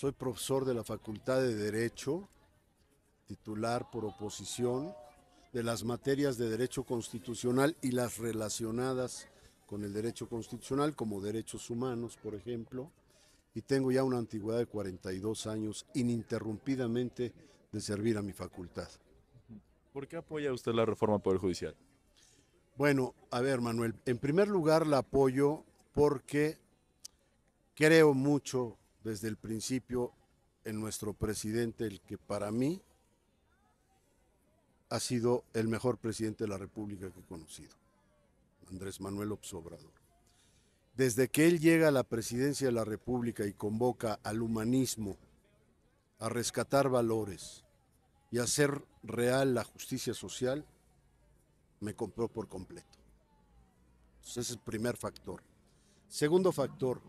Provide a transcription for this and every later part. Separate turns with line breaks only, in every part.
Soy profesor de la Facultad de Derecho, titular por oposición de las materias de derecho constitucional y las relacionadas con el derecho constitucional, como derechos humanos, por ejemplo, y tengo ya una antigüedad de 42 años ininterrumpidamente de servir a mi facultad. ¿Por qué apoya usted la reforma al Poder Judicial? Bueno, a ver, Manuel, en primer lugar la apoyo porque creo mucho desde el principio en nuestro presidente, el que para mí ha sido el mejor presidente de la República que he conocido, Andrés Manuel Obsobrador. Desde que él llega a la presidencia de la República y convoca al humanismo, a rescatar valores y a hacer real la justicia social, me compró por completo. ese es el primer factor. Segundo factor,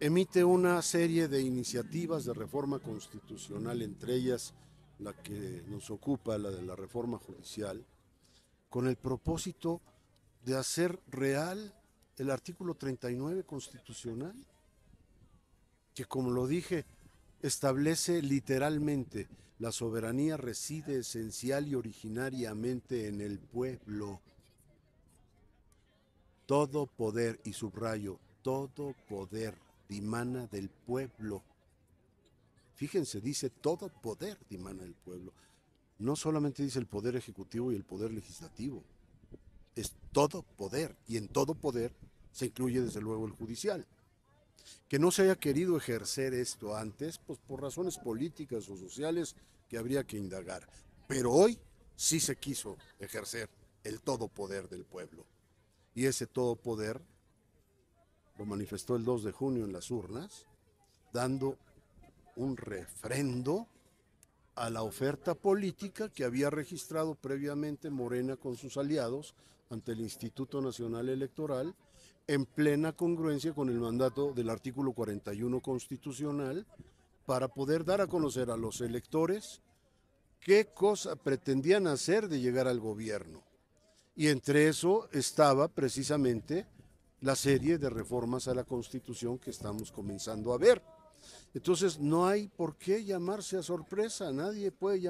emite una serie de iniciativas de reforma constitucional, entre ellas la que nos ocupa, la de la reforma judicial, con el propósito de hacer real el artículo 39 constitucional, que como lo dije, establece literalmente la soberanía reside esencial y originariamente en el pueblo. Todo poder, y subrayo, todo poder dimana del pueblo. Fíjense, dice todo poder dimana del pueblo. No solamente dice el poder ejecutivo y el poder legislativo, es todo poder y en todo poder se incluye desde luego el judicial. Que no se haya querido ejercer esto antes, pues por razones políticas o sociales que habría que indagar. Pero hoy sí se quiso ejercer el todo poder del pueblo. Y ese todo poder lo manifestó el 2 de junio en las urnas, dando un refrendo a la oferta política que había registrado previamente Morena con sus aliados ante el Instituto Nacional Electoral, en plena congruencia con el mandato del artículo 41 constitucional, para poder dar a conocer a los electores qué cosa pretendían hacer de llegar al gobierno. Y entre eso estaba precisamente la serie de reformas a la Constitución que estamos comenzando a ver. Entonces no hay por qué llamarse a sorpresa, nadie puede llamar.